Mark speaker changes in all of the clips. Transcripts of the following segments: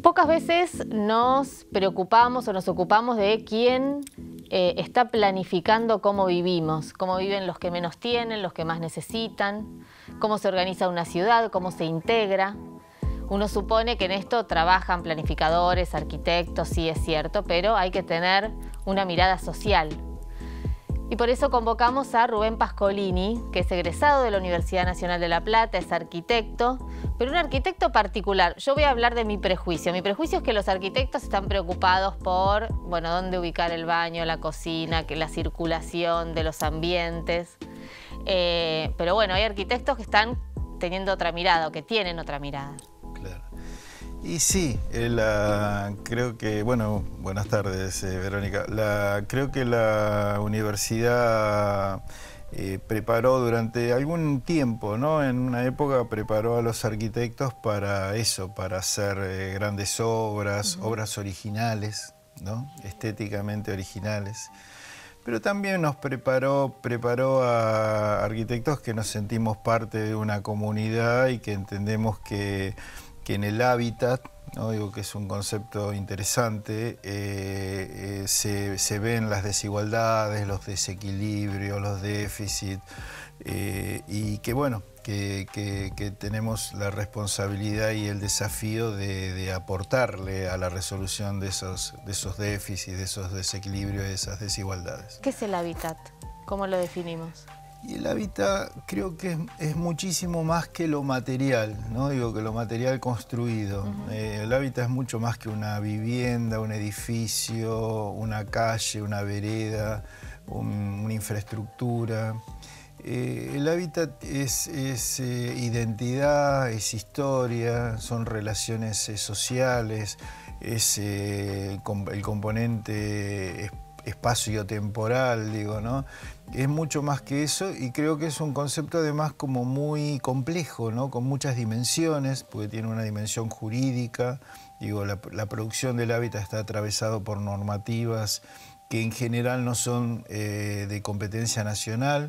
Speaker 1: pocas veces nos preocupamos o nos ocupamos de quién eh, está planificando cómo vivimos, cómo viven los que menos tienen, los que más necesitan, cómo se organiza una ciudad, cómo se integra. Uno supone que en esto trabajan planificadores, arquitectos, sí es cierto, pero hay que tener una mirada social, y por eso convocamos a Rubén Pascolini, que es egresado de la Universidad Nacional de La Plata, es arquitecto, pero un arquitecto particular. Yo voy a hablar de mi prejuicio. Mi prejuicio es que los arquitectos están preocupados por, bueno, dónde ubicar el baño, la cocina, la circulación de los ambientes. Eh, pero bueno, hay arquitectos que están teniendo otra mirada o que tienen otra mirada.
Speaker 2: Y sí, eh, la, creo que, bueno, buenas tardes eh, Verónica, la, creo que la universidad eh, preparó durante algún tiempo, ¿no? En una época preparó a los arquitectos para eso, para hacer grandes obras, obras originales, ¿no? Estéticamente originales pero también nos preparó, preparó a arquitectos que nos sentimos parte de una comunidad y que entendemos que que en el hábitat, digo que es un concepto interesante, eh, eh, se, ven las desigualdades, los desequilibrios, los déficits, eh, y que bueno, que, tenemos la responsabilidad y el desafío de, aportarle a la resolución de esos, de esos déficits, de esos desequilibrios, de esas desigualdades.
Speaker 1: ¿Qué es el hábitat? ¿Cómo lo definimos? Y
Speaker 2: el hábitat creo que es, muchísimo más que lo material, ¿no? Digo, que lo material construido. Eh, el hábitat es mucho más que una vivienda, un edificio, una calle, una vereda, una infraestructura. Eh, el hábitat es, eh, identidad, es historia, son relaciones sociales, es el componente espiritual espacio temporal, digo, ¿no? Es mucho más que eso y creo que es un concepto además como muy complejo, ¿no? Con muchas dimensiones, porque tiene una dimensión jurídica, digo, la, producción del hábitat está atravesado por normativas que en general no son eh, de competencia nacional,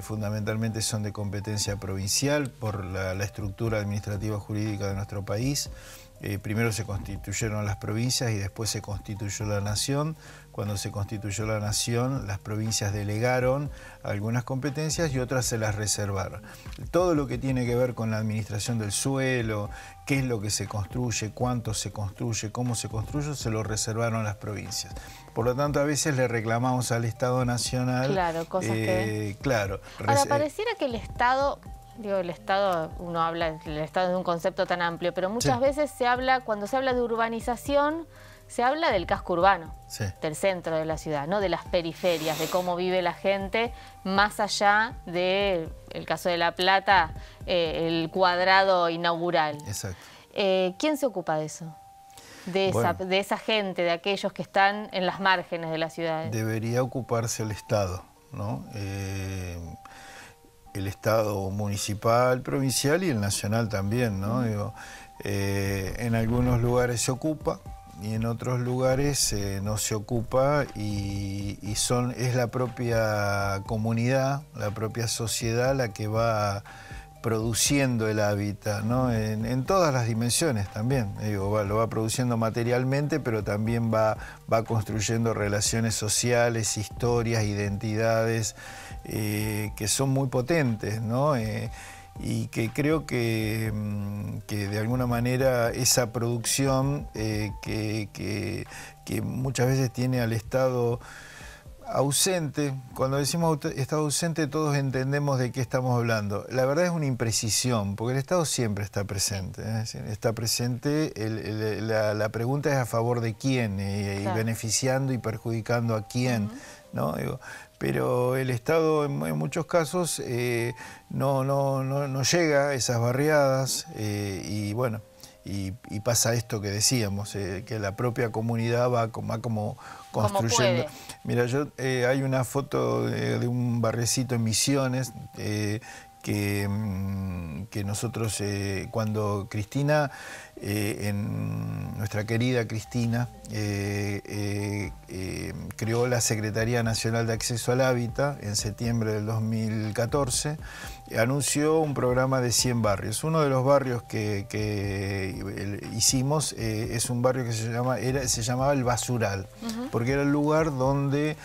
Speaker 2: fundamentalmente son de competencia provincial por la, la estructura administrativa jurídica de nuestro país. Eh, primero se constituyeron las provincias y después se constituyó la nación. Cuando se constituyó la nación, las provincias delegaron algunas competencias y otras se las reservaron. Todo lo que tiene que ver con la administración del suelo, qué es lo que se construye, cuánto se construye, cómo se construye, se lo reservaron las provincias. Por lo tanto, a veces le reclamamos al Estado Nacional. Claro, cosas que. Eh, claro. Ahora, pareciera
Speaker 1: que el Estado digo, el Estado, uno habla, el Estado es un concepto tan amplio, pero muchas veces se habla, cuando se habla de urbanización, se habla del casco urbano, del centro de la ciudad, no de las periferias, de cómo vive la gente, más allá de, caso de La Plata, eh, el cuadrado inaugural. Exacto. Eh, ¿Quién se ocupa de eso? De, esa, de esa gente, de aquellos que están en las márgenes de la ciudad.
Speaker 2: Debería ocuparse el Estado, ¿no? Eh, el Estado municipal, provincial y el nacional también, ¿no? Digo, eh, en algunos lugares se ocupa y en otros lugares eh, no se ocupa y, son, es la propia comunidad, la propia sociedad la que va... A, produciendo el hábitat, ¿no? En, todas las dimensiones también. lo va produciendo materialmente, pero también va, va construyendo relaciones sociales, historias, identidades, eh, que son muy potentes, ¿no? Eh, y que creo que, mm, que, de alguna manera esa producción eh, que, que, que muchas veces tiene al Estado ausente, cuando decimos Estado ausente todos entendemos de qué estamos hablando. La verdad es una imprecisión, porque el Estado siempre está presente. ¿eh? Está presente, la, pregunta es a favor de quién, y, beneficiando y perjudicando a quién. ¿no? pero el Estado en, muchos casos eh, no, no, no, no, llega a esas barriadas eh, y bueno y, pasa esto que decíamos, eh, que la propia comunidad va, va como construyendo. Mira, yo eh, hay una foto de, un barrecito en Misiones eh, que, mm, que, nosotros, cuando Cristina, en nuestra querida Cristina, creó la Secretaría Nacional de Acceso al Hábitat en septiembre del 2014, anunció un programa de 100 barrios. Uno de los barrios que, hicimos eh, es un barrio que se, llama, se llamaba El Basural, porque era el lugar donde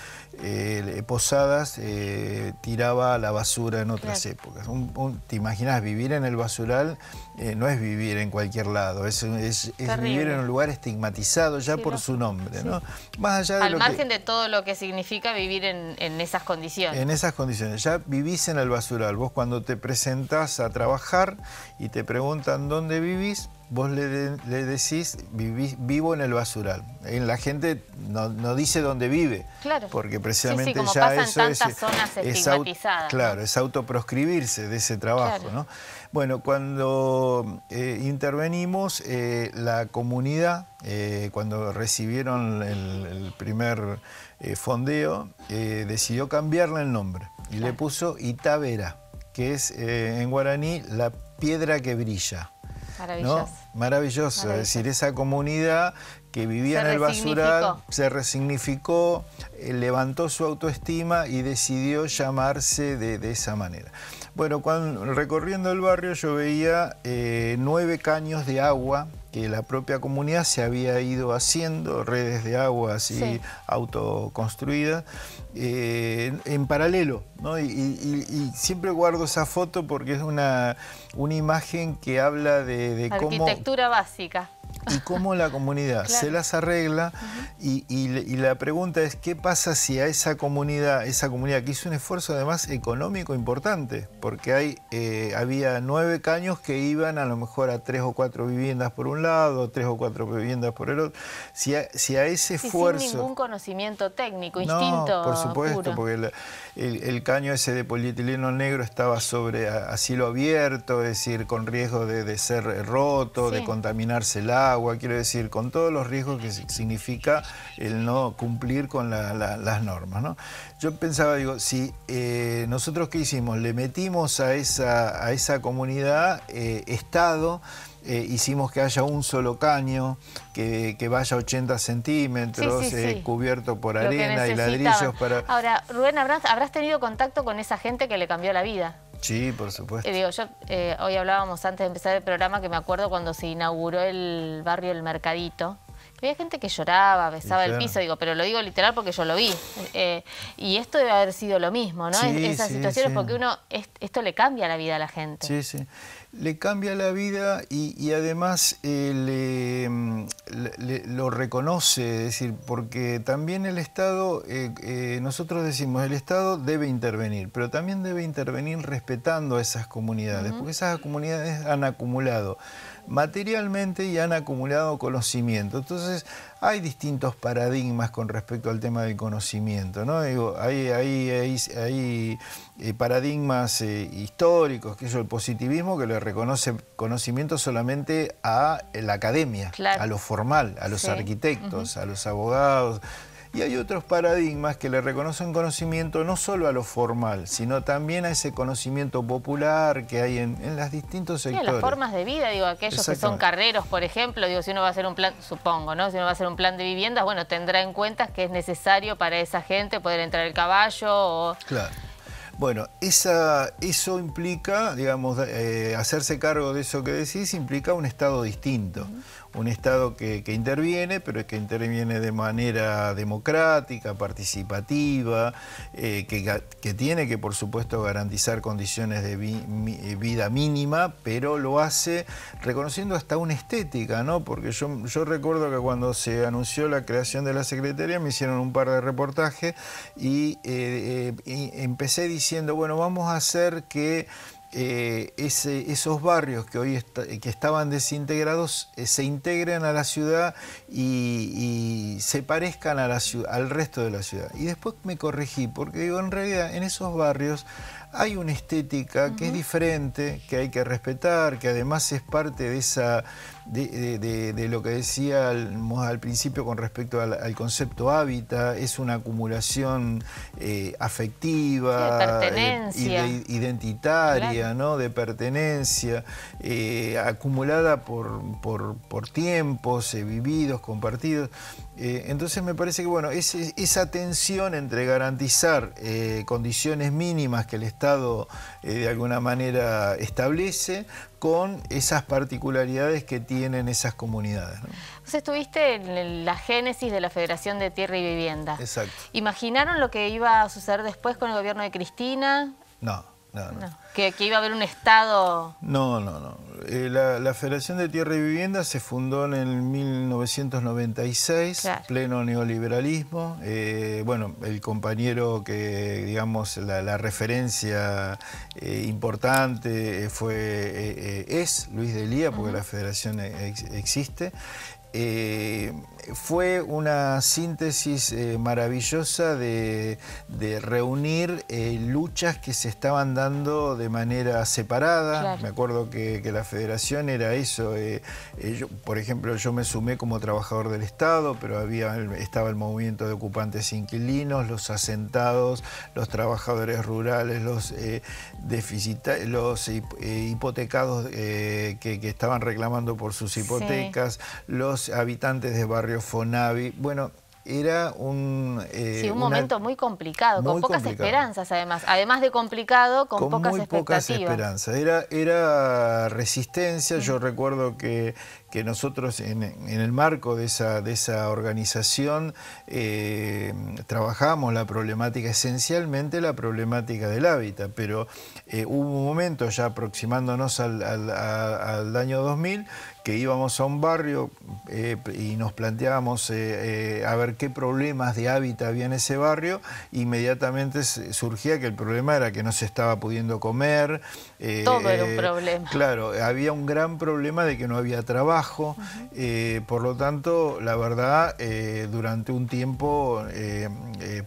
Speaker 2: eh, Posadas eh, tiraba la basura en otras épocas. ¿Te imaginas vivir en el Basural? no es vivir en cualquier lado, es, vivir en un lugar estigmatizado ya por su nombre. Más allá Al margen
Speaker 1: de todo lo que significa vivir en, en esas condiciones. En
Speaker 2: esas condiciones. Ya vivís en el Basural. Vos cuando te presentás a trabajar y te preguntan dónde vivís, vos le, decís vivo en el basural. la gente no, dice dónde vive, porque precisamente ya eso es, autoproscribirse de ese trabajo, Bueno, cuando eh, intervenimos, eh, la comunidad, eh, cuando recibieron el, primer fondeo, decidió cambiarle el nombre y le puso Itavera que es eh, en guaraní la piedra que brilla. Maravilloso. Maravilloso. Es decir, esa comunidad que vivía en el basural se resignificó, eh, levantó su autoestima y decidió llamarse de, esa manera. Bueno, cuando, recorriendo el barrio yo veía eh, nueve caños de agua que la propia comunidad se había ido haciendo, redes de agua así autoconstruida autoconstruidas, eh, en paralelo. ¿no? Y, siempre guardo esa foto porque es una, una imagen que habla de, cómo...
Speaker 1: Arquitectura básica
Speaker 2: y cómo la comunidad se las arregla y, la pregunta es qué pasa si a esa comunidad, esa comunidad que hizo un esfuerzo además económico importante, porque hay, eh, había nueve caños que iban a lo mejor a tres o cuatro viviendas por un lado, tres o cuatro viviendas por el otro, si a, ese esfuerzo... Sin ningún
Speaker 1: conocimiento técnico, instinto. por supuesto,
Speaker 2: porque el, caño ese de polietileno negro estaba sobre asilo abierto, es decir, con riesgo de, ser roto, de contaminarse el agua agua, quiero decir, con todos los riesgos que significa el no cumplir con las normas. ¿no? Yo pensaba, digo, si eh, nosotros qué hicimos, le metimos a esa, a esa comunidad eh, Estado, eh, hicimos que haya un solo caño, que, que vaya 80 centímetros, cubierto por arena y ladrillos para...
Speaker 1: Ahora, Rubén, ¿habrás, ¿habrás, tenido contacto con esa gente que le cambió la vida?
Speaker 2: Sí, por supuesto. Eh,
Speaker 1: digo, yo eh, hoy hablábamos antes de empezar el programa que me acuerdo cuando se inauguró el barrio El Mercadito, había gente que lloraba, besaba el piso, digo, pero lo digo literal porque yo lo vi. Eh, y esto debe haber sido lo mismo, ¿no? esas situaciones porque uno, esto le cambia la vida a la gente. Sí,
Speaker 2: sí. Le cambia la vida y, además eh, mm, lo reconoce, es decir, porque también el Estado, eh, nosotros decimos, el Estado debe intervenir, pero también debe intervenir respetando a esas comunidades, porque esas comunidades han acumulado materialmente y han acumulado conocimiento. Entonces, hay distintos paradigmas con respecto al tema del conocimiento, ¿no? hay, hay, eh, paradigmas eh, históricos, que es el positivismo, que le reconoce conocimiento solamente a la academia, a lo formal, a los arquitectos, a los abogados, y hay otros paradigmas que le reconocen conocimiento no solo a lo formal, sino también a ese conocimiento popular que hay en, en distintas distintos sectores. Sí, las formas
Speaker 1: de vida, digo, aquellos que son carreros, por ejemplo, digo, si uno va a hacer un plan, supongo, ¿no? Si uno va a hacer un plan de viviendas, bueno, tendrá en cuenta que es necesario para esa gente poder entrar el caballo o...
Speaker 2: Claro. Bueno, esa, eso implica, digamos, eh, hacerse cargo de eso que decís, implica un Estado distinto. Un Estado que, interviene, pero que interviene de manera democrática, participativa, eh, que, tiene que, por supuesto, garantizar condiciones de vida mínima, pero lo hace reconociendo hasta una estética, ¿no? Porque yo, yo recuerdo que cuando se anunció la creación de la Secretaría me hicieron un par de reportajes y, eh, y empecé diciendo diciendo, bueno, vamos a hacer que eh, esos barrios que hoy que estaban desintegrados eh, se integren a la ciudad y, se parezcan a la, al resto de la ciudad. Y después me corregí, porque digo, en realidad en esos barrios hay una estética que es diferente, que hay que respetar, que además es parte de esa de, lo que decía al principio con respecto al, concepto hábitat, es una acumulación eh, afectiva, identitaria, ¿no? de pertenencia, eh, acumulada por, por, por tiempos eh, vividos, compartidos. entonces me parece que bueno, esa tensión entre garantizar condiciones mínimas que el Estado eh, de alguna manera establece con esas particularidades que tienen esas comunidades.
Speaker 1: Vos estuviste en la génesis de la Federación de Tierra y Vivienda. Exacto. ¿Imaginaron lo que iba a suceder después con el gobierno de Cristina?
Speaker 2: No. No,
Speaker 1: ¿Que, iba a haber un Estado...
Speaker 2: No, no, no. Eh, la, Federación de Tierra y Vivienda se fundó en el 1996, pleno neoliberalismo. Eh, bueno, el compañero que, digamos, la, referencia eh, importante fue es Luis Delía, porque la federación existe. Eh, fue una síntesis eh, maravillosa de, reunir eh, luchas que se estaban dando de manera separada. Me acuerdo que, la federación era eso. por ejemplo, yo me sumé como trabajador del Estado, pero había, estaba el movimiento de ocupantes inquilinos, los asentados, los trabajadores rurales, los, los hipotecados que, estaban reclamando por sus hipotecas, los habitantes de barrio Fonavi. Bueno, era un... Eh, un momento
Speaker 1: muy complicado, con pocas esperanzas además. Además de complicado, con, con pocas muy pocas esperanzas.
Speaker 2: Era, era resistencia, yo recuerdo que, que nosotros en, el marco de esa, de esa organización eh, trabajamos la problemática, esencialmente la problemática del hábitat, pero eh, hubo un momento ya aproximándonos al, año 2000 que íbamos a un barrio eh, y nos planteábamos a ver qué problemas de hábitat había en ese barrio, e inmediatamente surgía que el problema era que no se estaba pudiendo comer. Todo era un problema. Claro, había un gran problema de que no había trabajo. Eh, por lo tanto, la verdad, eh, durante un tiempo eh,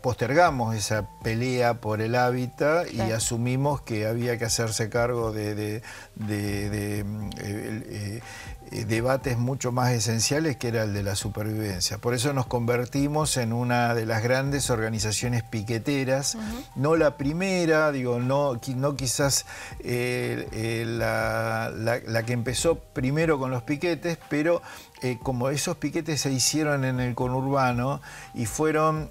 Speaker 2: postergamos esa pelea por el hábitat y asumimos que había que hacerse cargo de mm, eh, debates mucho más esenciales que era el de la supervivencia. Por eso nos convertimos en una de las grandes organizaciones piqueteras, no la primera, digo, no, no quizás eh, eh, la, que empezó primero con los piquetes, pero como esos piquetes se hicieron en el conurbano y fueron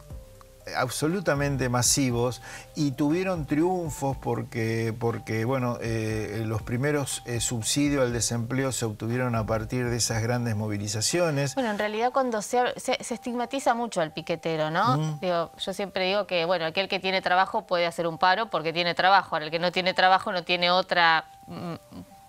Speaker 2: absolutamente masivos y tuvieron triunfos porque, porque bueno, eh, los primeros eh, subsidios al desempleo se obtuvieron a partir de esas grandes movilizaciones.
Speaker 1: Bueno, en realidad cuando se, se, estigmatiza mucho al piquetero, ¿no? Mm. yo siempre digo que, bueno, aquel que tiene trabajo puede hacer un paro porque tiene trabajo, ahora el que no tiene trabajo no tiene otra... Mm,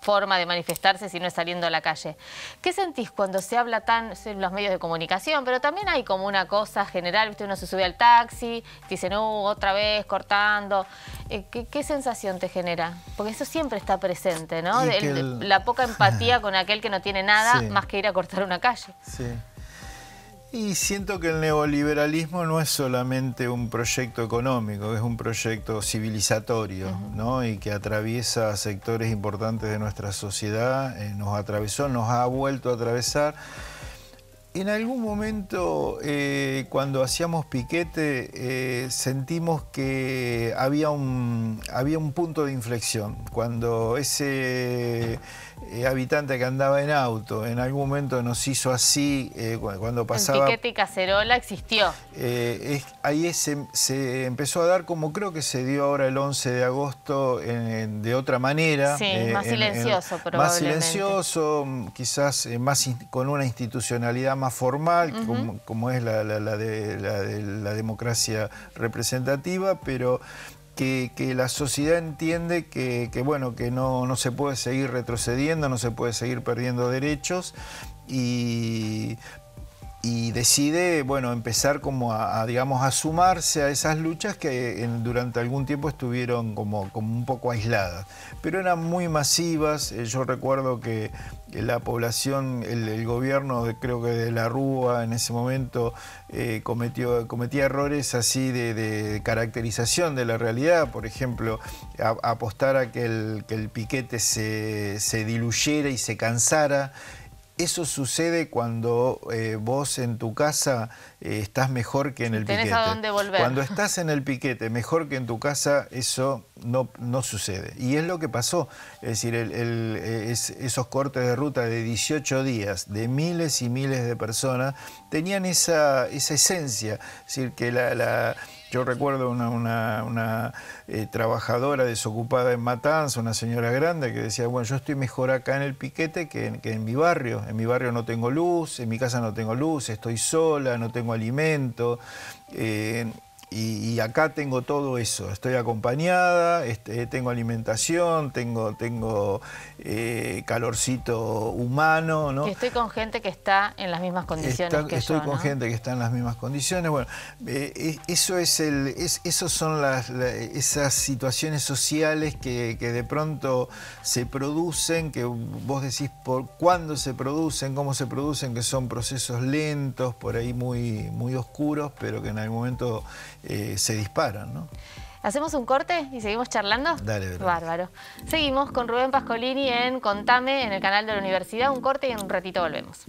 Speaker 1: forma de manifestarse si no es saliendo a la calle. ¿Qué sentís cuando se habla tan en los medios de comunicación? Pero también hay como una cosa general, ¿viste? uno se sube al taxi, te dicen, uh, otra vez cortando. Eh, ¿Qué, sensación te genera? Porque eso siempre está presente, ¿no? La poca empatía con aquel que no tiene nada más que ir a cortar una calle. Sí.
Speaker 2: Y siento que el neoliberalismo no es solamente un proyecto económico, es un proyecto civilizatorio, ¿no? Y que atraviesa sectores importantes de nuestra sociedad, eh, nos atravesó, nos ha vuelto a atravesar. En algún momento, eh, cuando hacíamos piquete, eh, sentimos que había un, había un punto de inflexión, cuando ese eh, habitante que andaba en auto en algún momento nos hizo así eh, cuando pasaba... El
Speaker 1: piquete cacerola existió.
Speaker 2: Eh, ahí se, se, empezó a dar como creo que se dio ahora el 11 de agosto de otra manera. Sí, más silencioso probablemente. Mm, más silencioso, quizás más con una institucionalidad más formal, como, es la, de, la democracia representativa, pero que, la sociedad entiende que, bueno, que no, no, se puede seguir retrocediendo, no se puede seguir perdiendo derechos. Y y decide, bueno, empezar como a, digamos, a sumarse a esas luchas que durante algún tiempo estuvieron como, como un poco aisladas, pero eran muy masivas, eh, yo recuerdo que la población, el, gobierno de, creo que de la Rúa en ese momento eh, cometió, cometía errores así de, caracterización de la realidad, por ejemplo, apostar a que el, que el piquete se, se diluyera y se cansara, eso sucede cuando eh, vos en tu casa eh, estás mejor que en el piquete.
Speaker 1: Cuando
Speaker 2: estás en el piquete mejor que en tu casa, eso no, no sucede. Y es lo que pasó. Es decir, eh, esos cortes de ruta de 18 días de miles y miles de personas tenían esa, esencia. Es decir, que la yo recuerdo una, una, eh, trabajadora desocupada en Matanza, una señora grande, que decía, bueno, yo estoy mejor acá en el piquete que en, mi barrio. En mi barrio no tengo luz, en mi casa no tengo luz, estoy sola, no tengo alimento. Eh, y, acá tengo todo eso, estoy acompañada, este, tengo alimentación, tengo, tengo eh, calorcito humano. ¿no?
Speaker 1: estoy con gente que está en las mismas condiciones que Estoy con gente
Speaker 2: que está en las mismas condiciones. Bueno, eh, e, eso es el, es, esos son las, esas situaciones sociales que, de pronto se producen, que vos decís por cuándo se producen, cómo se producen, que son procesos lentos, por ahí muy, muy oscuros, pero que en algún momento eh, se disparan. ¿no?
Speaker 1: ¿Hacemos un corte y seguimos charlando? Dale, dale Bárbaro. Seguimos con Rubén Pascolini en Contame, en el canal de la universidad. Un corte y en un ratito
Speaker 2: volvemos.